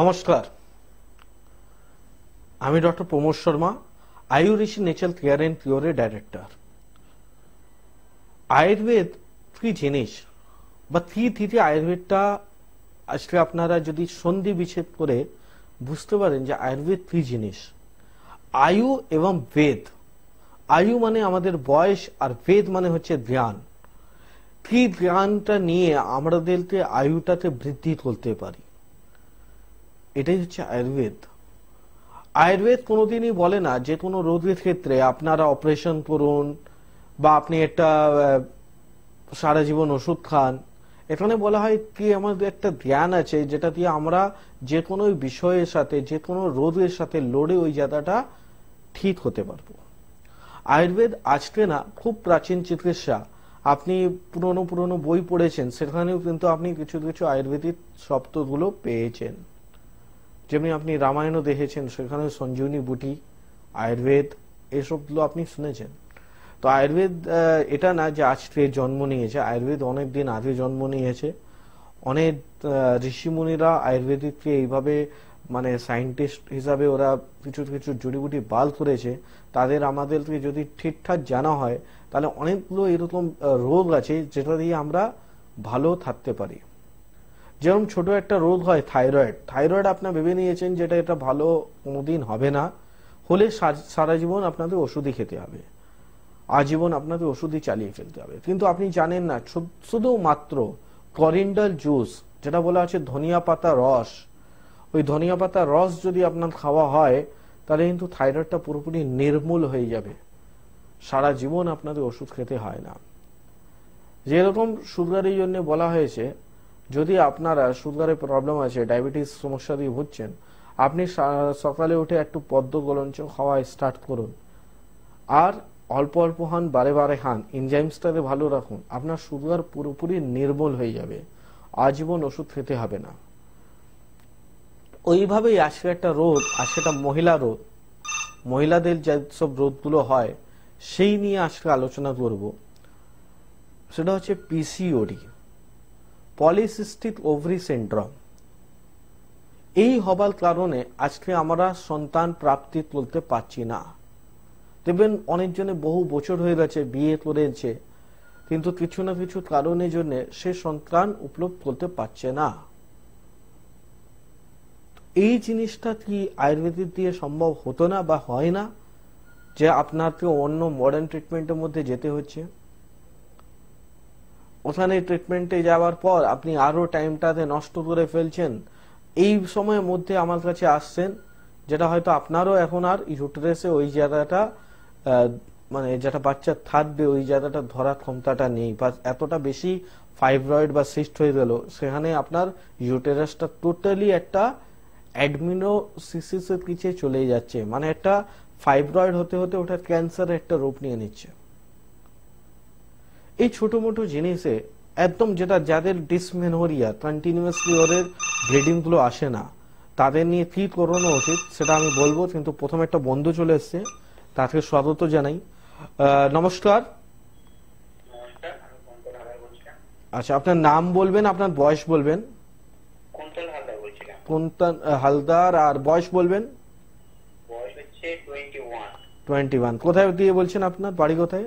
নমস্কার আমি doctor Pramod Sharma Ayu Rishi care and কিওরের ডাইরেক্টর আয়ুর্বেদ কি জিনিস বা থি থিতে আয়ুর্বেদটা আসলে আপনারা যদি সন্ধি বিচ্ছেদ করে বুঝতে পারেন যে আয়ুর্বেদ কি জিনিস আয়ু এবং বেদ আয়ু মানে আমাদের বয়স আর বেদ মানে হচ্ছে ধ্যান কি ধ্যানটা নিয়ে আমাদেরকে আয়ুটাতে বৃদ্ধি করতে পারি এটাই হচ্ছে আয়ুর্বেদ আয়ুর্বেদ কোনোদিনই বলে না যে কোনো রোগের ক্ষেত্রে আপনারা অপারেশন করুন বা আপনি একটা সারা জীবন ওষুধ খান এখানে বলা হয় কি আমাদের একটা ধ্যান আছে যেটা দিয়ে আমরা যে কোনো বিষয়ের সাথে যে কোনো রোগের সাথে লড়ে ওই জায়গাটা ঠিক হতে পারব আয়ুর্বেদ আজকে না খুব প্রাচীন চিকিৎসা আপনি পুরনো পুরনো বই পড়েছেন সেখানেও কিন্তু আপনি কিছু কিছু আয়ুর্বেদিক শব্দগুলো পেয়েছেন যেমনি আপনি রামায়ণও দেখেছেন সেখানে সঞ্জীবনী বুটি আয়ুর্বেদ এসবগুলো আপনি শুনেছেন তো আয়ুর্বেদ এটা না যে আজকে জন্ম নিয়েছে আয়ুর্বেদ অনেক দিন আগে জন্ম নিয়েছে অনেক ঋষিমুনিরা আয়ুর্বেদিককে এইভাবে মানে সায়েন্টিস্ট হিসাবে ওরা কিছু কিছু জড়িবুটি বাল করেছে তাদের আমাদেরকে যদি ঠিকঠাক জানা হয় তাহলে অনেকগুলো এরকম রোগ আছে যেটা দিয়ে আমরা ভালো থাকতে পারি যেরকম ছোট একটা রোগ হয় থাইরয়েড থাইরয়েড আপনার ভেবে নিয়েছেন যেটা এটা ভালো কোনোদিন হবে না হলে সারা জীবন আপনাদের ওষুধই খেতে হবে আজীবন আপনাদের ওষুধই চালিয়ে ফেলতে হবে কিন্তু আপনি জানেন না শুধুমাত্র করিন্ডাল জুস যেটা বলা আছে ধনিয়া পাতা রস ওই ধনিয়া পাতার রস যদি আপনার খাওয়া হয় তাহলে কিন্তু থাইরয়েডটা পুরোপুরি নির্মূল হয়ে যাবে সারা জীবন আপনাদের ওষুধ খেতে হয় না যেরকম সুগারের জন্য বলা হয়েছে যদি আপনারা সুগারের প্রবলেম আছে ডায়াবেটিস সমস্যা দিয়ে ভুগছেন আপনি সকালে উঠে একটু পদ্ম গোলঞ্চ খাওয়া স্টার্ট করুন আর অল্প অল্প হান বারে বারে হান ইনজাইমসটাকে ভালো রাখুন আপনার সুগার পুরোপুরি নির্মল হয়ে যাবে আজীবন ওষুধ খেতে হবে না ওইভাবেই আসবে একটা রোদ আসবে একটা মহিলা রোধ মহিলাদের যেসব রোধগুলো হয় সেই নিয়ে আজকে আলোচনা করব সেটা হচ্ছে পিসিওডি পলিসিস্টিক ওভারি সিন্ড্রোম এই হবার কারণে আজকে আমরা সন্তান প্রাপ্তি তুলতে পারছি না দেখবেন অনেকজনে বহু বছর হয়ে গেছে বিয়ে করেছে কিন্তু কিছু না কিছু কারণের জন্য সে সন্তান উপলব্ধ করতে পারছে না এই জিনিসটা কি আয়ুর্বেদিক দিয়ে সম্ভব হতো না বা হয় না যে আপনাকে অন্য মডার্ন ট্রিটমেন্টের মধ্যে যেতে হচ্ছে ওখানে ট্রিটমেন্টে যাওয়ার পর আপনি আরও টাইমটাতে নষ্ট করে ফেলছেন এই সময়ের মধ্যে আমার কাছে আসছেন যেটা হয়তো আপনারও এখন আর ইউটেরাসে ওই জায়গাটা মানে যেটা বাচ্চার থাকবে ওই জায়গাটা ধরার ক্ষমতাটা নেই বা এতটা বেশি ফাইব্রয়েড বা সিস্ট হয়ে গেল সেখানে আপনার ইউটেরাসটা টোটালি একটা অ্যাডমিনোসিসের পিছিয়ে চলে যাচ্ছে মানে একটা ফাইব্রয়েড হতে হতে ওটা ক্যান্সারের একটা রূপ নিয়ে নিচ্ছে এই ছোটো মোটো জিনিসে একদম যেটা যাদের ডিসমেনোরিয়া কন্টিনিউসলি ওদের ব্লিডিংগুলো আসে না তাদের নিয়ে কি করানো উচিত সেটা আমি বলবো কিন্তু প্রথমে একটা বন্ধু চলে এসছে তাকে স্বাগত জানাই নমস্কার আচ্ছা আপনার নাম বলবেন আপনার বয়স বলবেন কুন্তন হালদার আর বয়স বলবেন টোয়েন্টি ওয়ান কোথায় দিয়ে বলছেন আপনার বাড়ি কোথায়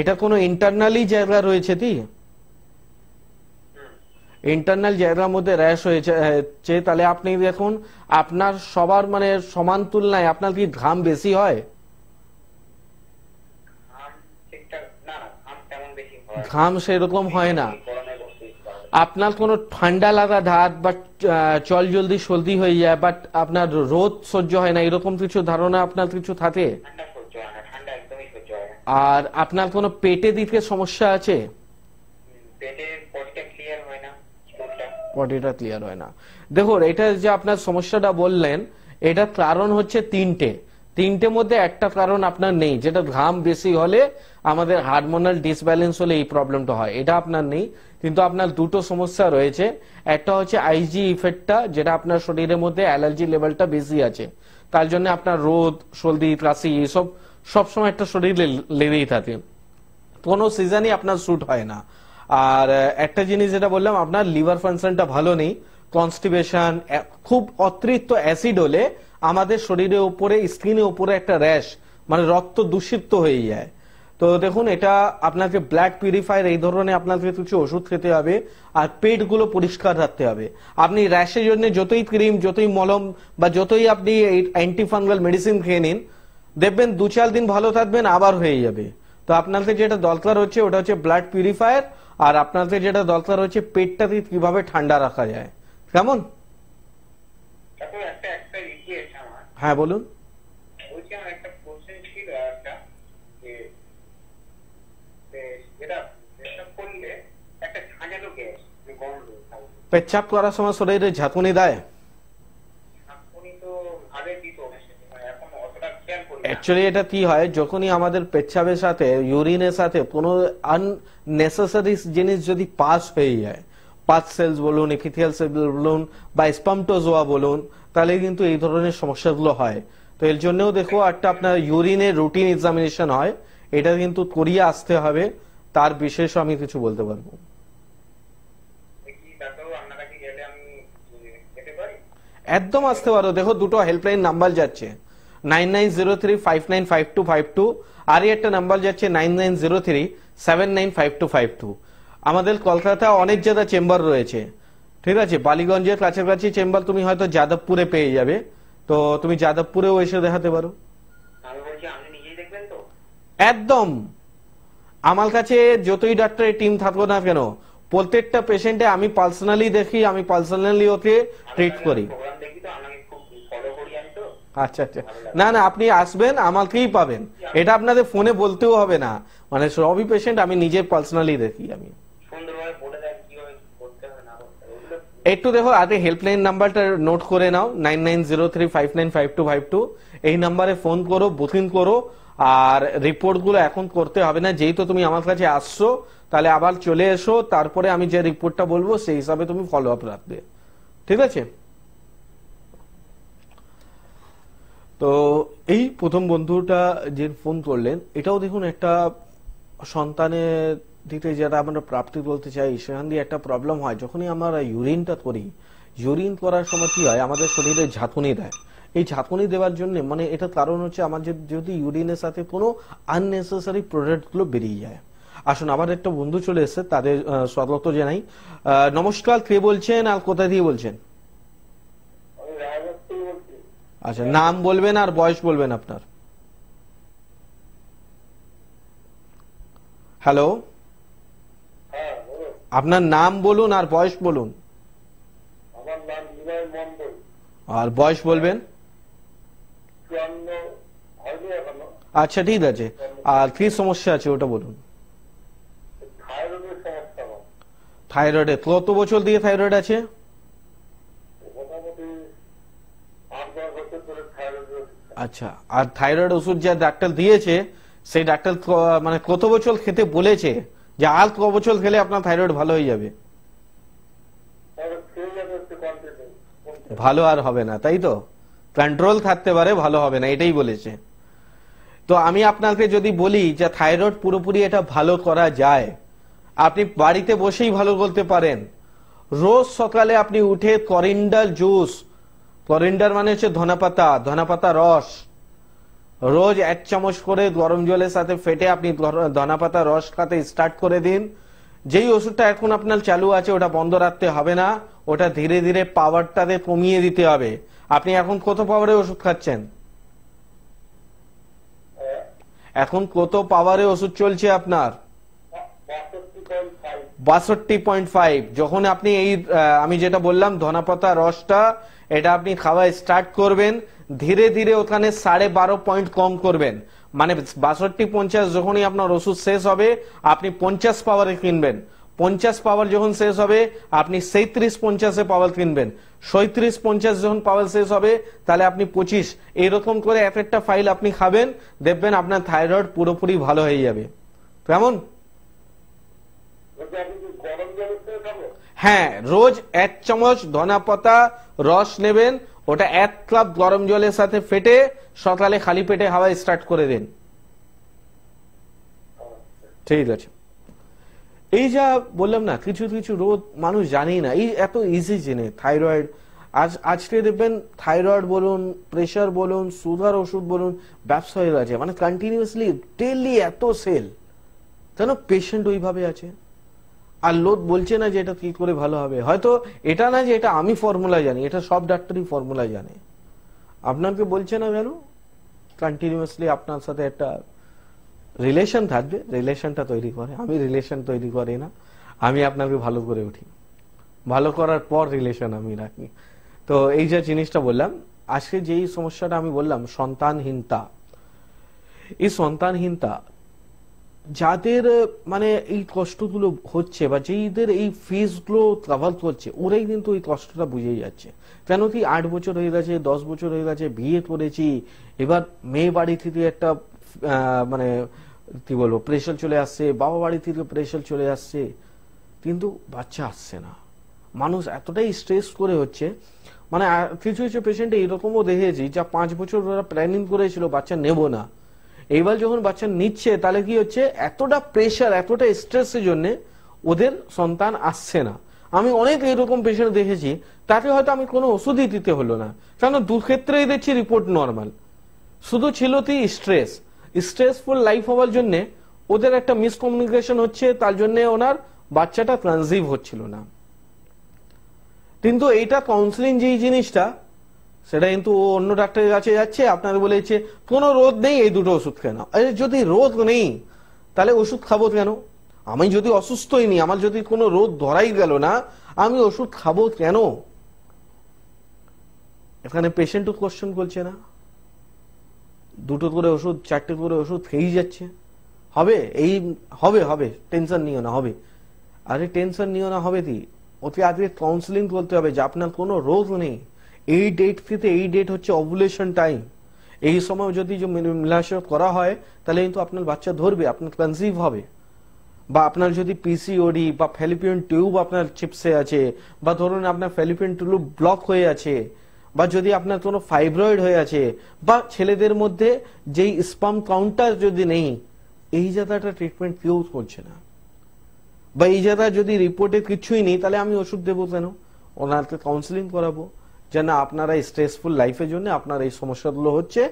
এটা কোনো ইন্টারনালি জায়গা রয়েছে কি ইন্টারনাল জায়গার মধ্যে র্যাশ হয়েছে তাহলে আপনি দেখুন আপনার সবার মানে সমান তুলনায় আপনার কি ঘাম বেশি হয় ঘাম সেরকম হয় না আপনার কোনো ঠান্ডা লাগা ধাত বা চল জলদি সর্দি হয়ে যায় বাট আপনার রোদ সহ্য হয় না এরকম কিছু ধারণা আপনার কিছু থাকে আর আপনার কোনো পেটে দিকে সমস্যা আছে পটিটা ক্লিয়ার হয় না দেখুন এটা যে আপনার সমস্যাটা বললেন এটা কারণ হচ্ছে তিনটে তিনটে মধ্যে একটা কারণ আপনার নেই যেটা ঘাম বেশি হলে আমাদের হারমোনাল ডিসব্যালেন্স হলে এই প্রবলেমটা হয় এটা আপনার নেই কিন্তু আপনার দুটো সমস্যা রয়েছে একটা হচ্ছে আইজি ইফেক্টটা যেটা আপনার শরীরের মধ্যে অ্যালার্জি লেভেলটা বেশি আছে তার জন্য আপনার রোদ সর্দি কাশি এইসব সবসময় একটা শরীরে লেগেই থাকে কোনো সিজনই আপনার স্যুট হয় না আর একটা জিনিস যেটা বললাম আপনার লিভার ফাংশনটা ভালো নেই কনস্টিবেশন খুব অতিরিক্ত অ্যাসিড হলে আমাদের শরীরের উপরে স্কিনের উপরে একটা র্যাশ মানে রক্ত দূষিত হয়ে যায় তো দেখুন এটা আপনাকে ব্ল্যাক পিউরিফায়ার এই ধরনের আপনাকে কিছু ওষুধ খেতে হবে আর পেটগুলো পরিষ্কার রাখতে হবে আপনি র্যাশের জন্য যতই ক্রিম যতই মলম বা যতই আপনি অ্যান্টিফাঙ্গাল মেডিসিন খেয়ে নিন দেখবেন দু চার দিন ভালো থাকবেন আবার হয়ে যাবে তো আপনাদের যেটা দরকার হচ্ছে ওটা হচ্ছে ব্লাড পিউরিফায়ার আর আপনাদের যেটা দরকার হচ্ছে পেটটাকে কিভাবে ঠান্ডা রাখা যায় কেমন হ্যাঁ বলুন পেচ্ছাপ করার সময় শরীরে ঝাঁকুনি দেয় অ্যাকচুয়ালি এটা কি হয় যখনই আমাদের পেচ্ছাবের সাথে ইউরিনের সাথে কোনো আননেসেসারি জিনিস যদি পাস হয়ে যায় পাস সেলস বলুন এপিথিয়াল সেল বলুন বা স্পামটোজোয়া বলুন তাহলে কিন্তু এই ধরনের সমস্যাগুলো হয় তো এর জন্যও দেখো একটা আপনার ইউরিনের রুটিন এক্সামিনেশন হয় এটা কিন্তু করিয়ে আসতে হবে তার বিশেষ আমি কিছু বলতে পারবো একদম আসতে পারো দেখো দুটো হেল্পলাইন নাম্বার যাচ্ছে nine nine zero three five nine five two five two একটা যাচ্ছে nine nine zero three seven nine five two five two আমাদের অনেক চেম্বার রয়েছে ঠিক আছে বালিগঞ্জের কাছাকাছি চেম্বার তুমি হয়তো যাদবপুরে পেয়ে যাবে তো তুমি যাদবপুরেও এসে দেখাতে পারো একদম আমার কাছে যতই ডাক্তারের টিম থাকবো না কেন প্রত্যেকটা পেশেন্টে আমি পার্সোনালি দেখি আমি পার্সোনালি ওকে ট্রিট করি আচ্ছা আচ্ছা না না আপনি আসবেন আমাকেই পাবেন এটা আপনাদের ফোনে বলতেও হবে না মানে সবই পেশেন্ট আমি নিজে পার্সোনালি দেখি আমি একটু দেখো আগে হেল্পলাইন নাম্বারটা নোট করে নাও nine nine zero three five nine five two five two এই নাম্বারে ফোন করো বুকিং করো আর রিপোর্টগুলো এখন করতে হবে না যেই তো তুমি আমার কাছে আসছো তাহলে আবার চলে এসো তারপরে আমি যে রিপোর্টটা বলবো সেই হিসাবে তুমি ফলো আপ রাখবে ঠিক আছে তো এই প্রথম বন্ধুটা যে ফোন করলেন এটাও দেখুন একটা সন্তানের দিতে যেটা আমরা প্রাপ্তি বলতে চাই সেখান দিয়ে একটা প্রবলেম হয় যখনই আমরা ইউরিনটা করি ইউরিন করার সময় কি হয় আমাদের শরীরে ঝাঁকুনি দেয় এই ঝাঁকুনি দেওয়ার জন্য মানে এটা কারণ হচ্ছে আমাদের যদি ইউরিনের সাথে কোনো আননেসেসারি প্রোডাক্টগুলো বেরিয়ে যায় আসুন আবার একটা বন্ধু চলে এসেছে তাদের স্বাগত জানাই নমস্কার কে বলছেন আর কোথা দিয়ে বলছেন আচ্ছা নাম বলবেন আর বয়স বলবেন আপনার হ্যালো আপনার নাম বলুন আর বয়স বলুন আর বয়স বলবেন আচ্ছা ঠিক আছে আর কি সমস্যা আছে ওটা বলুন থাইরয়েডে কত বছর দিয়ে থাইরয়েড আছে আচ্ছা আর থাইরয়েড ওষুধ যা ডাক্তার দিয়েছে সেই ডাক্তার মানে কত বছর খেতে বলেছে যে আর কত বছর খেলে আপনার থাইরয়েড ভালো হয়ে যাবে ভালো আর হবে না তাই তো কন্ট্রোল থাকতে পারে ভালো হবে না এটাই বলেছে তো আমি আপনাকে যদি বলি যে থাইরয়েড পুরোপুরি এটা ভালো করা যায় আপনি বাড়িতে বসেই ভালো করতে পারেন রোজ সকালে আপনি উঠে করিন্ডার জুস ক্লোরিন্ডার মানে হচ্ছে ধনাপাতা ধনাপাতা রস রোজ এক চামচ করে গরম জলের সাথে ফেটে আপনি ধনাপাতা রস খাতে স্টার্ট করে দিন যেই ওষুধটা এখন আপনার চালু আছে ওটা বন্ধ রাখতে হবে না ওটা ধীরে ধীরে পাওয়ারটাতে কমিয়ে দিতে হবে আপনি এখন কত পাওয়ারে ওষুধ খাচ্ছেন এখন কত পাওয়ারে ওষুধ চলছে আপনার বাষট্টি পয়েন্ট ফাইভ যখন আপনি এই আমি যেটা বললাম ধনাপাতা রসটা এটা আপনি খাওয়া স্টার্ট করবেন ধীরে ধীরে ওখানে সাড়ে বারো পয়েন্ট কম করবেন মানে বাষট্টি পঞ্চাশ যখনই আপনার ওষুধ শেষ হবে আপনি পঞ্চাশ পাওয়ারে কিনবেন পঞ্চাশ পাওয়ার যখন শেষ হবে আপনি সৈত্রিশ পঞ্চাশে পাওয়ার কিনবেন সৈত্রিশ পঞ্চাশ যখন পাওয়ার শেষ হবে তাহলে আপনি পঁচিশ এরকম করে এক একটা ফাইল আপনি খাবেন দেখবেন আপনার থাইরয়েড পুরোপুরি ভালো হয়ে যাবে কেমন হ্যাঁ রোজ এক চামচ ধনা পাতা রস নেবেন ওটা এক কাপ গরম জলের সাথে ফেটে সকালে খালি পেটে হাওয়া স্টার্ট করে দিন ঠিক আছে এই যা বললাম না কিছু কিছু রোগ মানুষ জানেই না এই এত ইজি জেনে থাইরয়েড আজ আজকে দেখবেন থাইরয়েড বলুন প্রেশার বলুন সুগার ওষুধ বলুন ব্যবসায়ীরা আছে মানে কন্টিনিউসলি ডেলি এত সেল কেন পেশেন্ট ওইভাবে আছে আর লোদ বলছে না যে এটা কি করে ভালো হবে হয়তো এটা না যে এটা আমি ফর্মুলা জানি এটা সব ডাক্তারই ফর্মুলা জানে আপনাকে বলছে না কেন কন্টিনিউয়াসলি আপনার সাথে একটা রিলেশন থাকবে রিলেশনটা তৈরি করে আমি রিলেশন তৈরি করি না আমি আপনাকে ভালো করে উঠি ভালো করার পর রিলেশন আমি রাখি তো এই যে জিনিসটা বললাম আজকে যেই সমস্যাটা আমি বললাম সন্তানহীনতা এই সন্তানহীনতা যাদের মানে এই কষ্টগুলো হচ্ছে বা যেদের এই ফেজগুলো ট্রাভেল করছে ওরাই কিন্তু এই কষ্টটা বুঝে যাচ্ছে কেন কি আট বছর হয়ে গেছে দশ বছর হয়ে গেছে বিয়ে করেছি এবার মেয়ে বাড়ি থেকে একটা মানে কি বলবো প্রেশার চলে আসছে বাবা বাড়ি থেকে প্রেশার চলে আসছে কিন্তু বাচ্চা আসছে না মানুষ এতটাই স্ট্রেস করে হচ্ছে মানে কিছু কিছু পেশেন্ট এইরকমও দেখেছি যা পাঁচ বছর ওরা প্ল্যানিং করেছিল বাচ্চা নেব না এইবার যখন বাচ্চা নিচ্ছে তাহলে কি হচ্ছে এতটা প্রেশার এতটা স্ট্রেসের জন্য ওদের সন্তান আসছে না আমি অনেক এরকম পেশেন্ট দেখেছি তাকে হয়তো আমি কোনো ওষুধই দিতে হলো না কারণ দুক্ষেত্রেই দেখছি রিপোর্ট নর্মাল শুধু ছিল তুই স্ট্রেস স্ট্রেসফুল লাইফ হওয়ার জন্যে ওদের একটা মিসকমিউনিকেশন হচ্ছে তার জন্য ওনার বাচ্চাটা ট্রানজিভ হচ্ছিল না কিন্তু এইটা কাউন্সিলিং যেই জিনিসটা সেটা কিন্তু অন্য ডাক্তারের কাছে যাচ্ছে আপনার বলেছে কোনো রোদ নেই এই দুটো ওষুধ খেয়ে নাও যদি রোদ নেই তাহলে ওষুধ খাবো কেন আমি যদি অসুস্থই নি আমার যদি কোনো রোদ ধরাই গেল না আমি ওষুধ খাবো কেন এখানে পেশেন্টও কোশ্চেন করছে না দুটো করে ওষুধ চারটে করে ওষুধ খেয়েই যাচ্ছে হবে এই হবে হবে টেনশন নিও না হবে আরে টেনশন নিও না হবে দি অতি আগে কাউন্সিলিং করতে হবে যে আপনার কোনো রোগ নেই এই ডেট থেকে এই ডেট হচ্ছে অভুলেশন টাইম এই সময় যদি মিলাশয় করা হয় তাহলে কিন্তু আপনার বাচ্চা ধরবে আপনার কনসিভ হবে বা আপনার যদি পিসিওডি বা ফ্যালিপিয়ন টিউব আপনার চিপসে আছে বা ধরুন আপনার ফ্যালিপিয়ন টিউব ব্লক হয়ে আছে বা যদি আপনার কোনো ফাইব্রয়েড হয়ে আছে বা ছেলেদের মধ্যে যেই স্পাম কাউন্টার যদি নেই এই জাতাটা ট্রিটমেন্ট কেউ করছে না বা এই জাতা যদি রিপোর্টে কিছুই নেই তাহলে আমি ওষুধ দেবো কেন ওনারকে কাউন্সিলিং করাবো যে না আপনারা স্ট্রেসফুল লাইফের জন্য আপনার এই সমস্যাগুলো হচ্ছে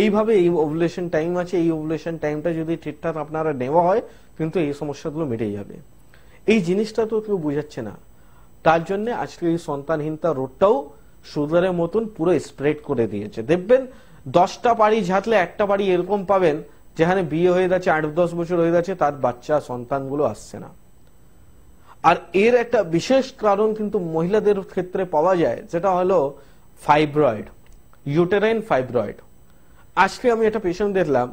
এইভাবে এই ওভুলেশন টাইম আছে এই ওভুলেশন টাইমটা যদি ঠিকঠাক আপনারা নেওয়া হয় কিন্তু এই সমস্যাগুলো মিটে যাবে এই জিনিসটা তো কেউ বুঝাচ্ছে না তার জন্য আজকে এই সন্তানহীনতা রোডটাও সুদারের মতন পুরো স্প্রেড করে দিয়েছে দেখবেন দশটা বাড়ি ঝাঁটলে একটা বাড়ি এরকম পাবেন যেখানে বিয়ে হয়ে যাচ্ছে আট দশ বছর হয়ে যাচ্ছে তার বাচ্চা সন্তানগুলো আসছে না আর এর একটা বিশেষ কারণ কিন্তু মহিলাদের ক্ষেত্রে পাওয়া যায় যেটা হলো ফাইব্রয়েড ইউটেরাইন ফাইব্রয়েড আজকে আমি একটা পেশেন্ট দেখলাম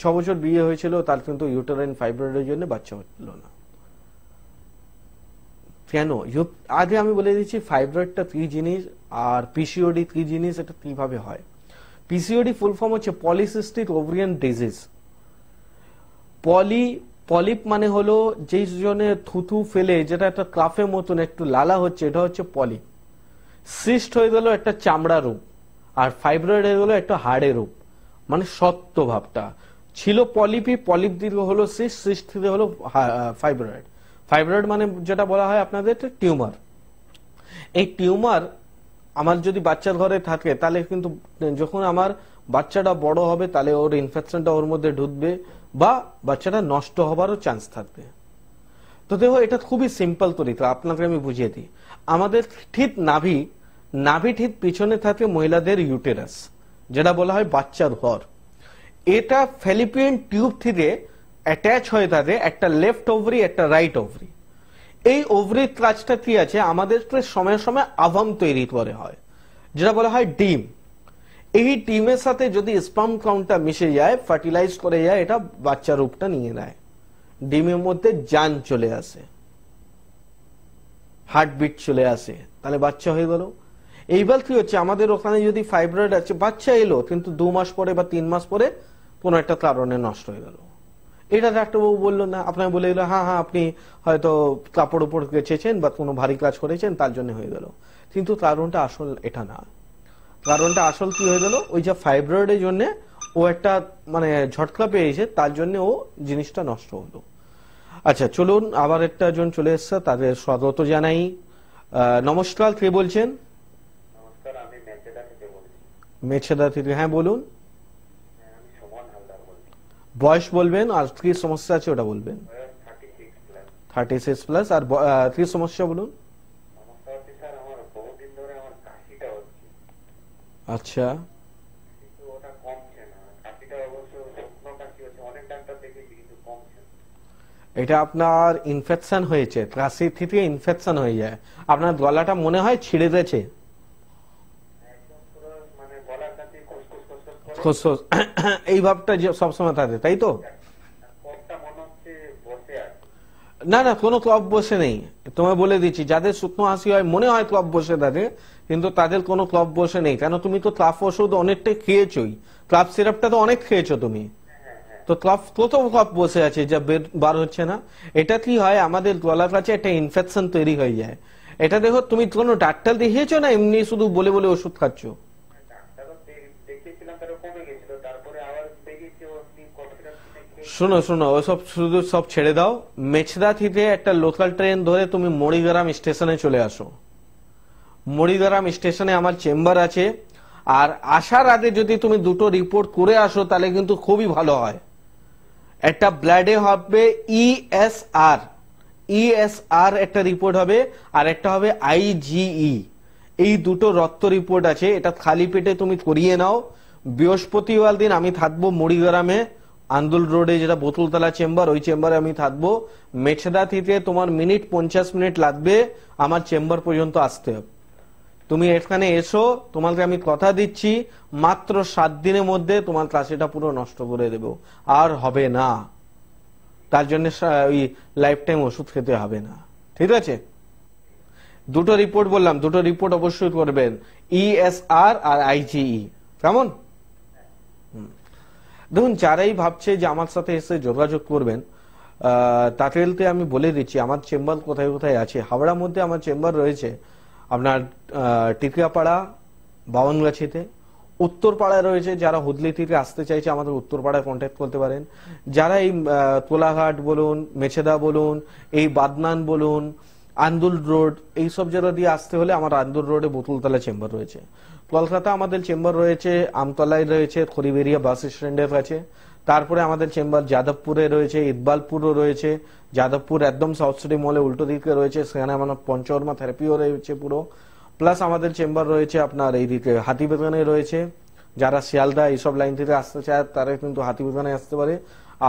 ছ বছর বিয়ে হয়েছিল তার কিন্তু ইউটেরাইন ফাইব্রয়েডের জন্য বাচ্চা হলো না কেন আগে আমি বলে দিচ্ছি ফাইব্রয়েডটা কি জিনিস আর পিসিওডি কি জিনিস এটা কিভাবে হয় পিসিওডি ফুল ফর্ম হচ্ছে polycystic ovarian disease poly polyp মানে হলো যেই জনে থুথু ফেলে যেটা একটা ক্লাফের মতন একটু লালা হচ্ছে এটা হচ্ছে পলিপ সিস্ট হয়ে গেল একটা চামড়া রূপ আর ফাইব্রয়েড হয়ে গেল একটা হাড়ের রূপ মানে সত্য ভাবটা ছিল পলিপি পলিপ দীর্ঘ হলো সিস্ট সিস্ট থেকে হলো ফাইব্রয়েড ফাইব্রয়েড মানে যেটা বলা হয় আপনাদের টিউমার এই টিউমার আমার যদি বাচ্চার ঘরে থাকে তাহলে কিন্তু যখন আমার বাচ্চাটা বড় হবে তাহলে ওর ইনফেকশনটা ওর মধ্যে ঢুকবে বা বাচ্চাটা নষ্ট হবারও চান্স থাকবে তো দেখো এটা খুবই সিম্পল তরিত আপনাকে আমি বুঝিয়ে দিই আমাদের ঠিক নাভি নাভি ঠিক পিছনে থাকে মহিলাদের ইউটেরাস যেটা বলা হয় বাচ্চার ঘর এটা ফেলিপিয়ান টিউব থেকে অ্যাটাচ হয়ে থাকে একটা লেফট ওভারি একটা রাইট ওভারি এই ওভারি ক্লাচটা কি আছে আমাদের সময়ে সময়ে আভাম তৈরি করে হয় যেটা বলা হয় ডিম এই টিমের সাথে যদি স্পাম কাউন্টটা মিশে যায় ফার্টিলাইজ করে যায় এটা বাচ্চা রূপটা নিয়ে নেয় ডিমের মধ্যে যান চলে আসে হার্টবিট চলে আসে তাহলে বাচ্চা হয়ে গেল এইবার কি হচ্ছে আমাদের ওখানে যদি ফাইব্রয়েড আছে বাচ্চা এলো কিন্তু দু মাস পরে বা তিন মাস পরে কোনো একটা কারণে নষ্ট হয়ে গেল এটা ডাক্তারবাবু বললো না আপনাকে বলে গেল হ্যাঁ হ্যাঁ আপনি হয়তো কাপড় উপর গেছেছেন বা কোনো ভারী কাজ করেছেন তার জন্য হয়ে গেল কিন্তু কারণটা আসল এটা না কারণটা আসল কি হয়ে গেল ওই যে ফাইব্রয়েডের জন্য ও একটা মানে ঝটকা পেয়েছে তার জন্য ও জিনিসটা নষ্ট হলো আচ্ছা চলুন আবার একটা জন চলে এসছে তাদের স্বাগত জানাই নমস্কার কে বলছেন মেছেদা থেকে হ্যাঁ বলুন হ্যাঁ, বয়স বলবেন আর কি সমস্যা আছে ওটা বলবেন থার্টি সিক্স প্লাস আর কি সমস্যা বলুন আচ্ছা এটা আপনার ইনফেকশন হয়েছে ত্রাসি থেকে ইনফেকশন হয়ে যায় আপনার গলাটা মনে হয় ছিঁড়ে গেছে মানে এই ভাবটা সবসময় থাকে তাই তো হ্যাঁ। না না কোনো ক্লব বসে নেই তোমায় বলে দিচ্ছি যাদের শুকনো হাসি হয় মনে হয় ক্লব বসে তাদের কিন্তু তাদের কোনো ক্লব বসে নেই কেন তুমি তো ক্লাব ওষুধ অনেকটাই খেয়েছই ক্লাব সিরাপটা তো অনেক খেয়েছো তুমি তো ক্লাব কত ক্লাব বসে আছে যা বার হচ্ছে না এটা কি হয় আমাদের গলার কাছে একটা ইনফেকশন তৈরি হয়ে যায় এটা দেখো তুমি কোনো ডাক্তার দেখিয়েছো না এমনি শুধু বলে বলে ওষুধ খাচ্ছ শোনো শোনো ওসব শুধু সব ছেড়ে দাও মেছদা থেকে একটা লোকাল ট্রেন ধরে তুমি মরিগ্রাম স্টেশনে চলে আসো মরিগ্রাম স্টেশনে আমার চেম্বার আছে আর আসার আগে যদি তুমি দুটো রিপোর্ট করে আসো তাহলে কিন্তু খুবই ভালো হয় একটা ব্লাডে হবে ইএসআর e ইএসআর e একটা রিপোর্ট হবে আর একটা হবে আইজিই e। এই দুটো রক্ত রিপোর্ট আছে এটা খালি পেটে তুমি করিয়ে নাও বৃহস্পতিবার দিন আমি থাকবো মরিগ্রামে আন্দুল রোডে যেটা বোতলতলা চেম্বার ওই চেম্বারে আমি থাকবো মেছেদা থেকে তোমার মিনিট পঞ্চাশ মিনিট লাগবে আমার চেম্বার পর্যন্ত আসতে হবে তুমি এখানে এসো তোমাকে আমি কথা দিচ্ছি মাত্র সাত দিনের মধ্যে তোমার ক্লাসেটা পুরো নষ্ট করে দেব আর হবে না তার জন্য ওই লাইফ টাইম ওষুধ খেতে হবে না ঠিক আছে দুটো রিপোর্ট বললাম দুটো রিপোর্ট অবশ্যই করবেন ইএসআর e আর আইজিই e। কেমন দেখুন যারাই ভাবছে যে আমার সাথে এসে যোগাযোগ করবেন তাতে আমি বলে দিচ্ছি আমার চেম্বার কোথায় কোথায় আছে হাওড়ার মধ্যে আমার চেম্বার রয়েছে আপনার টিকিয়াপাড়া বাউনগাছিতে উত্তরপাড়ায় রয়েছে যারা হুদলি থেকে আসতে চাইছে আমাদের উত্তরপাড়ায় কন্ট্যাক্ট করতে পারেন যারা এই তোলাঘাট বলুন মেছেদা বলুন এই বাদনান বলুন আন্দুল রোড এইসব জায়গা দিয়ে আসতে হলে আমার আন্দুল রোডে বোতলতলা চেম্বার রয়েছে কলকাতা আমাদের চেম্বার রয়েছে আমতলায় রয়েছে খরিবেরিয়া বাস স্ট্যান্ডের কাছে তারপরে আমাদের চেম্বার যাদবপুরে রয়েছে ইকবালপুরও রয়েছে যাদবপুর একদম সাউথ সিটি মলে উল্টো দিকে রয়েছে সেখানে আমার পঞ্চকর্মা থেরাপিও রয়েছে পুরো প্লাস আমাদের চেম্বার রয়েছে আপনার এইদিকে হাতিবেগানে রয়েছে যারা শিয়ালদা এইসব লাইন থেকে আসতে চায় তারা কিন্তু হাতিবেগানে আসতে পারে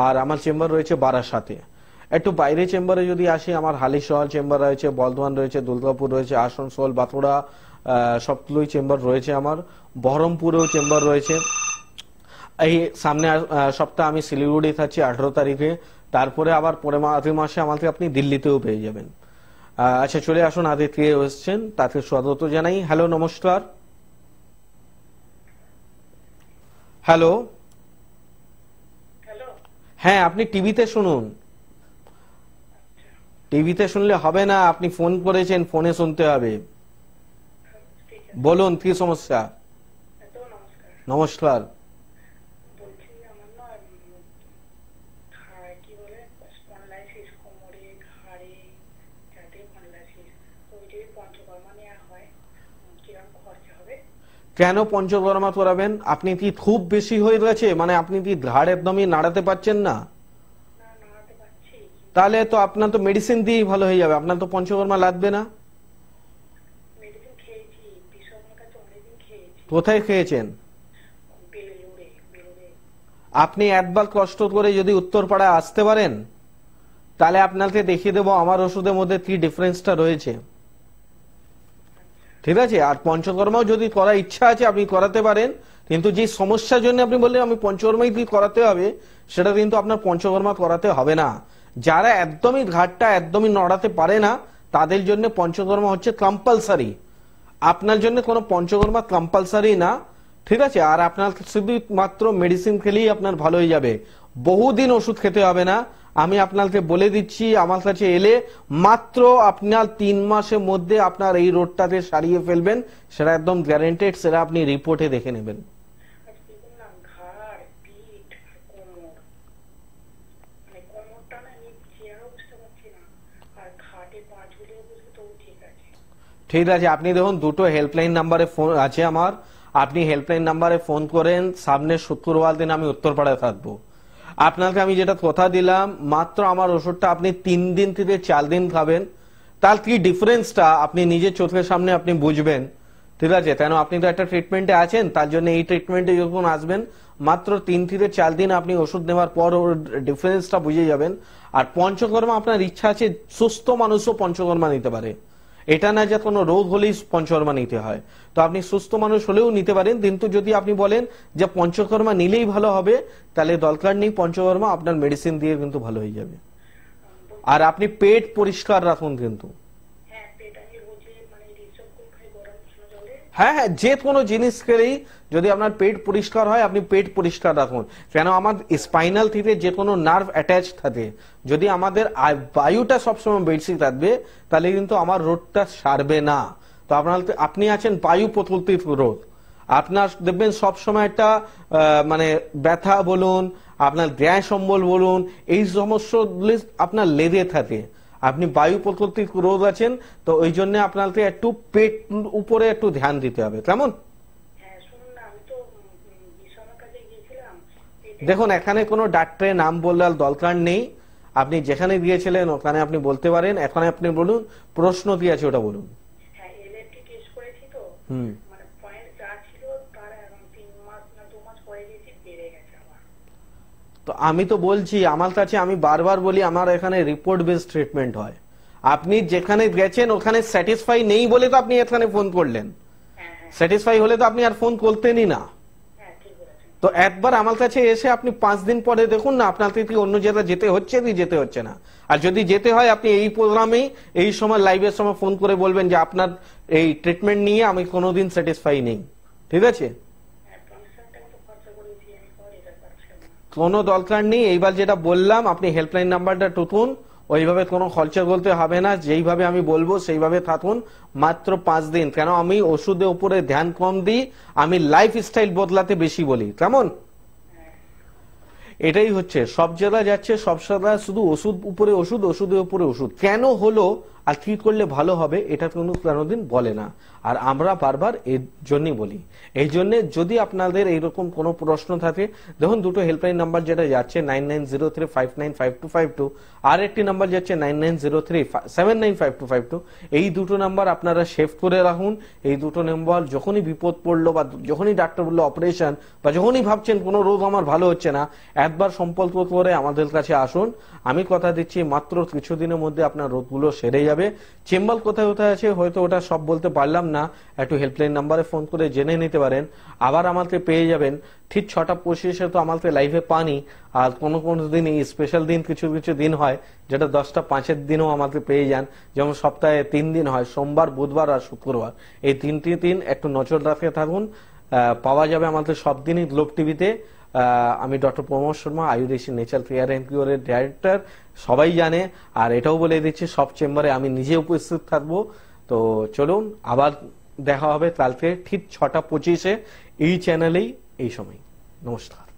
আর আমার চেম্বার রয়েছে বারাসাতে একটু বাইরে চেম্বারে যদি আসি আমার হালিশহর চেম্বার রয়েছে বর্ধমান রয়েছে দুর্গাপুর রয়েছে আসানসোল বাঁকুড়া সবগুলোই চেম্বার রয়েছে আমার বহরমপুরেও চেম্বার রয়েছে এই সামনে সপ্তাহ আমি শিলিগুড়ি থাকছি আঠেরো তারিখে তারপরে আবার পরে আদি মাসে আমাকে আপনি দিল্লিতেও পেয়ে যাবেন আচ্ছা চলে আসুন আদিত্য এসছেন তাকে স্বাগত জানাই হ্যালো নমস্কার হ্যালো হ্যাঁ আপনি টিভিতে শুনুন টিভিতে শুনলে হবে না আপনি ফোন করেছেন ফোনে শুনতে হবে বলুন কি সমস্যা নমস্কার কেন পঞ্চকর্মা করাবেন আপনি কি খুব বেশি হয়ে গেছে মানে আপনি কি ঘাড় একদমই নাড়াতে পারছেন না তাহলে তো আপনার তো মেডিসিন দিয়েই ভালো হয়ে যাবে আপনার তো পঞ্চকর্মা লাগবে না কোথায় খেয়েছেন আপনি একবার কষ্ট করে যদি উত্তরপাড়ায় আসতে পারেন তাহলে আপনাকে দেখিয়ে দেবো আমার ওষুধের মধ্যে কি ডিফারেন্সটা রয়েছে ঠিক আছে আর পঞ্চকর্মাও যদি করার ইচ্ছা আছে আপনি করাতে পারেন কিন্তু যে সমস্যার জন্য আপনি বললেন আমি পঞ্চকর্মাই কি করাতে হবে সেটা কিন্তু আপনার পঞ্চকর্মা করাতে হবে না যারা একদমই ঘাটটা একদমই নড়াতে পারে না তাদের জন্য পঞ্চকর্মা হচ্ছে কম্পালসারি আপনার জন্য কোনো পঞ্চকর্মা কম্পালসারি না ঠিক আছে আর আপনার শুধু মাত্র মেডিসিন খেলেই আপনার ভালো হয়ে যাবে বহুদিন ওষুধ খেতে হবে না আমি আপনাকে বলে দিচ্ছি আমার কাছে এলে মাত্র আপনার তিন মাসের মধ্যে আপনার এই রোডটাতে সারিয়ে ফেলবেন সেটা একদম গ্যারেন্টেড সেটা আপনি রিপোর্টে দেখে নেবেন ঠিক আছে আপনি দেখুন দুটো হেল্পলাইন নাম্বারে ফোন আছে আমার আপনি হেল্পলাইন নাম্বারে ফোন করেন সামনের শুক্রবার দিন আমি উত্তরপাড়ায় থাকবো আপনাকে আমি যেটা কথা দিলাম মাত্র আমার ওষুধটা আপনি তিন দিন থেকে চার দিন খাবেন তার কি ডিফারেন্সটা আপনি নিজের চোখের সামনে আপনি বুঝবেন ঠিক আছে কেন আপনি তো একটা ট্রিটমেন্টে আছেন তার জন্য এই ট্রিটমেন্টে যখন আসবেন মাত্র তিন থেকে চার দিন আপনি ওষুধ নেওয়ার পর ওর ডিফারেন্সটা বুঝে যাবেন আর পঞ্চকর্মা আপনার ইচ্ছা আছে সুস্থ মানুষও পঞ্চকর্মা নিতে পারে এটা না যে কোনো রোগ হলেই পঞ্চকর্মা নিতে হয় তো আপনি সুস্থ মানুষ হলেও নিতে পারেন কিন্তু যদি আপনি বলেন যে পঞ্চকর্মা নিলেই ভালো হবে তাহলে দরকার নেই পঞ্চকর্মা আপনার মেডিসিন দিয়ে কিন্তু ভালো হয়ে যাবে আর আপনি পেট পরিষ্কার রাখুন কিন্তু হ্যাঁ হ্যাঁ যে কোনো জিনিসকেই যদি আপনার পেট পরিষ্কার হয় আপনি পেট পরিষ্কার রাখুন কেন আমার স্পাইনাল থেকে যে কোনো নার্ভ অ্যাটাচ থাকে যদি আমাদের বায়ুটা সবসময় বেশি থাকবে তাহলে কিন্তু আমার রোগটা সারবে না তো আপনার আপনি আছেন বায়ু প্রকল্পিত রোগ আপনার দেখবেন সবসময় একটা মানে ব্যথা বলুন আপনার গ্যাস অম্বল বলুন এই সমস্যাগুলি আপনার লেগে থাকে আপনি বায়ু প্রকৃতির রোগ আছেন তো ওই জন্য আপনাকে একটু পেট উপরে একটু ধ্যান দিতে হবে কেমন দেখুন এখানে কোনো ডাক্তারের নাম বললে আর দরকার নেই আপনি যেখানে গিয়েছিলেন ওখানে আপনি বলতে পারেন এখানে আপনি বলুন প্রশ্ন কি আছে ওটা বলুন হ্যাঁ, হুম তো আমি তো বলছি আমার কাছে আমি বারবার বলি আমার এখানে রিপোর্ট বেস ট্রিটমেন্ট হয় আপনি যেখানে গেছেন ওখানে স্যাটিসফাই নেই বলে তো আপনি এখানে ফোন করলেন স্যাটিসফাই হলে তো আপনি আর ফোন করতেনই না তো একবার আমার কাছে এসে আপনি পাঁচ দিন পরে দেখুন না আপনার কি অন্য জায়গায় যেতে হচ্ছে কি যেতে হচ্ছে না আর যদি যেতে হয় আপনি এই প্রোগ্রামেই এই সময় লাইভের সময় ফোন করে বলবেন যে আপনার এই ট্রিটমেন্ট নিয়ে আমি কোনোদিন স্যাটিসফাই নেই ঠিক আছে কোনো দরকার নেই এইবার যেটা বললাম আপনি হেল্পলাইন নাম্বারটা টুকুন ওইভাবে কোনো খরচা বলতে হবে না যেইভাবে আমি বলবো সেইভাবে থাকুন মাত্র পাঁচ দিন কেন আমি ওষুধের উপরে ধ্যান কম দিই আমি লাইফ স্টাইল বদলাতে বেশি বলি কেমন এটাই হচ্ছে সব জায়গায় যাচ্ছে সব জায়গায় শুধু ওষুধ উপরে ওষুধ ওষুধের উপরে ওষুধ কেন হলো আর কি করলে ভালো হবে এটা কোনো কোনোদিন বলে না আর আমরা বারবার এর জন্যই বলি এই জন্য যদি আপনাদের এইরকম কোনো প্রশ্ন থাকে দেখুন দুটো হেল্পলাইন নাম্বার যেটা যাচ্ছে nine nine zero three five nine five two five two আর একটি নাম্বার যাচ্ছে nine nine zero three seven nine five two five two এই দুটো নাম্বার আপনারা সেভ করে রাখুন এই দুটো নাম্বার যখনই বিপদ পড়লো বা যখনই ডাক্তার বললো অপারেশন বা যখনই ভাবছেন কোনো রোগ আমার ভালো হচ্ছে না একবার সম্পর্ক করে আমাদের কাছে আসুন আমি কথা দিচ্ছি মাত্র কিছুদিনের মধ্যে আপনার রোগগুলো সেরে যাবে যাবে চেম্বার কোথায় কোথায় আছে হয়তো ওটা সব বলতে পারলাম না একটু হেল্পলাইন নাম্বারে ফোন করে জেনে নিতে পারেন আবার আমাকে পেয়ে যাবেন ঠিক ছটা পঁচিশে তো আমাকে লাইভে পানি আর কোন কোনো দিন স্পেশাল দিন কিছু কিছু দিন হয় যেটা দশটা পাঁচের দিনও আমাকে পেয়ে যান যেমন সপ্তাহে তিন দিন হয় সোমবার বুধবার আর শুক্রবার এই তিনটি দিন একটু নজর রাখতে থাকুন পাওয়া যাবে আমাদের সব দিনই গ্লোব টিভিতে আমি doctor Pramod Sharma Ayurvedic nature care and কিওরের ডাইরেক্টর সবাই জানে আর এটাও বলে দিচ্ছি সব চেম্বারে আমি নিজে উপস্থিত থাকবো তো চলুন আবার দেখা হবে কালকে ঠিক ছটা পঁচিশে এই চ্যানেলেই এই সময় নমস্কার